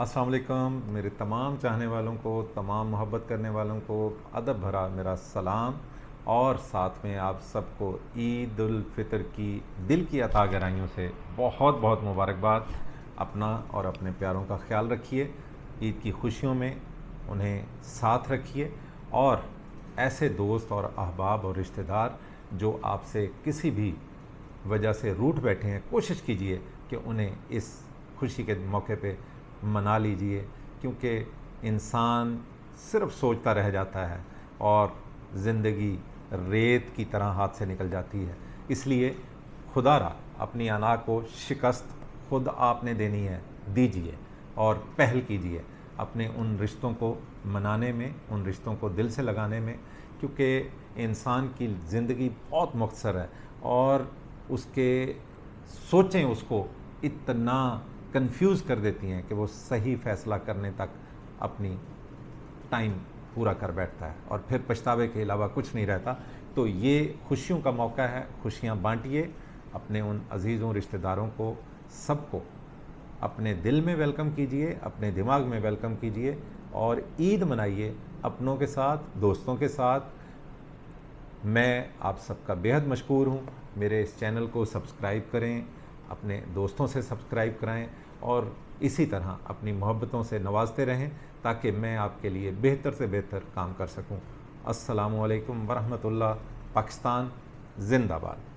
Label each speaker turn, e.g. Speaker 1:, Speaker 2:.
Speaker 1: अस्सलाम वालेकुम मेरे तमाम चाहने वालों को तमाम मोहब्बत करने वालों को अदब भरा मेरा सलाम और साथ में आप सबको ईद फितर की दिल की अता गहराइयों से बहुत बहुत मुबारकबाद अपना और अपने प्यारों का ख्याल रखिए ईद की खुशियों में उन्हें साथ रखिए और ऐसे दोस्त और अहबाब और रिश्तेदार जो आपसे किसी भी वजह से रूठ बैठे हैं कोशिश कीजिए कि उन्हें इस खुशी के मौके पे मना लीजिए क्योंकि इंसान सिर्फ सोचता रह जाता है और ज़िंदगी रेत की तरह हाथ से निकल जाती है इसलिए खुदारा अपनी अना को शिकस्त खुद आपने देनी है दीजिए और पहल कीजिए अपने उन रिश्तों को मनाने में उन रिश्तों को दिल से लगाने में क्योंकि इंसान की ज़िंदगी बहुत मख्सर है और उसके सोचें उसको इतना कंफ्यूज कर देती हैं कि वो सही फैसला करने तक अपनी टाइम पूरा कर बैठता है और फिर पछतावे के अलावा कुछ नहीं रहता तो ये खुशियों का मौका है खुशियाँ बांटिए अपने उन अजीज़ों रिश्तेदारों को सबको अपने दिल में वेलकम कीजिए अपने दिमाग में वेलकम कीजिए और ईद मनाइए अपनों के साथ दोस्तों के साथ मैं आप सबका बेहद मशहूर हूँ मेरे इस चैनल को सब्सक्राइब करें अपने दोस्तों से सब्सक्राइब कराएं और इसी तरह अपनी मोहब्बतों से नवाजते रहें ताकि मैं आपके लिए बेहतर से बेहतर काम कर सकूँ असलकम वालेकुम पाकिस्तान जिंदाबाद